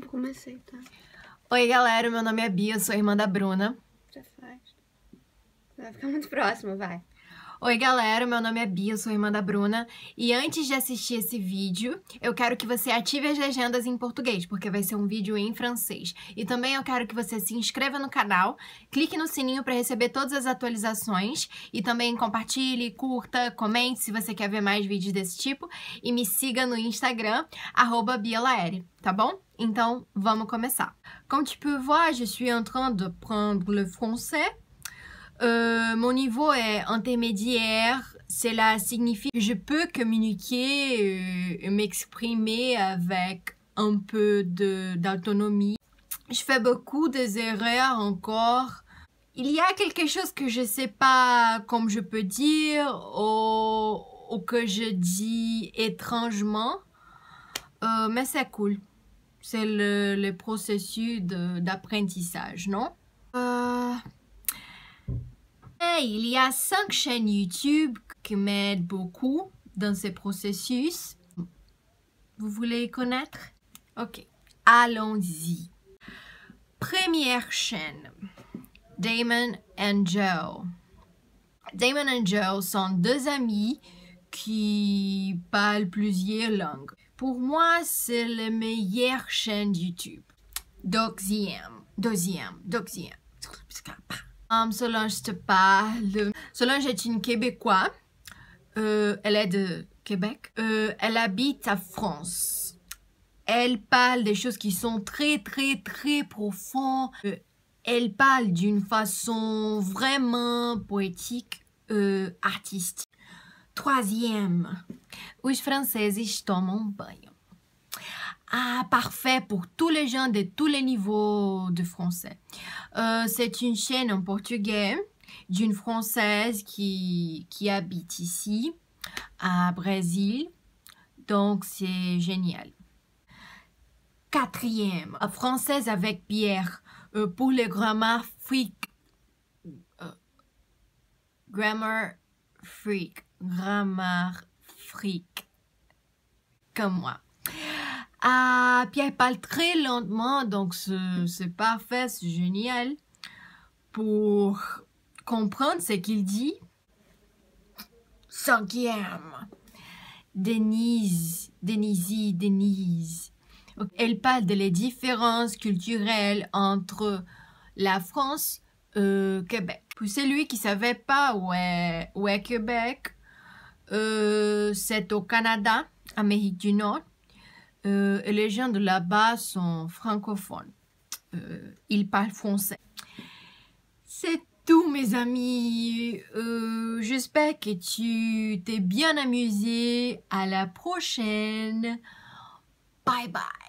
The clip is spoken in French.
Não comecei, tá? Oi, galera, meu nome é Bia, sou irmã da Bruna. Já faz. Vai ficar muito próximo, vai. Oi, galera, meu nome é Bia, sou irmã da Bruna. E antes de assistir esse vídeo, eu quero que você ative as legendas em português, porque vai ser um vídeo em francês. E também eu quero que você se inscreva no canal, clique no sininho para receber todas as atualizações e também compartilhe, curta, comente se você quer ver mais vídeos desse tipo e me siga no Instagram @bialaere, tá bom? Então, vamos commencer. Comme tu peux voir, je suis en train de prendre le français. Euh, mon niveau est intermédiaire. Cela signifie que je peux communiquer et euh, m'exprimer avec un peu d'autonomie. Je fais beaucoup d'erreurs. encore. Il y a quelque chose que je ne sais pas comme je peux dire ou, que je dis étrangement, euh, mais c'est cool. C'est le, processus d'apprentissage, non Et euh, Il y a cinq chaînes YouTube qui m'aident beaucoup dans ce processus. Vous voulez connaître Ok, allons-y. Première chaîne, Damon and Joe. Damon et Joe sont deux amis qui parle plusieurs langues. Pour moi, c'est la meilleure chaîne YouTube. Deuxième, deuxième, deuxième. Um, Solange te parle. Solange est une Québécoise. Euh, elle est de Québec. Euh, elle habite à France. Elle parle des choses qui sont très, très, très profondes. Euh, elle parle d'une façon vraiment poétique, artistique. Troisième, os franceses un um banho. Ah, parfait pour tous les gens de tous les niveaux de français. Euh, c'est une chaîne en portugais d'une Française qui, qui habite ici, à Brésil. Donc, c'est génial. Quatrième, euh, Française avec Pierre euh, pour les grammaires freak. grammar freak, grammaire freak, comme moi. Ah, puis elle parle très lentement, donc c'est parfait, c'est génial pour comprendre ce qu'il dit. Cinquième, Denise, Denise, Denise. Elle parle des différences culturelles entre la France et euh, Québec. Puis lui qui savait pas où est, Québec, euh, c'est au Canada, Amérique du Nord. Euh, et les gens de là-bas sont francophones. Euh, ils parlent français. C'est tout, mes amis. J'espère que tu t'es bien amusé. À la prochaine. Bye bye.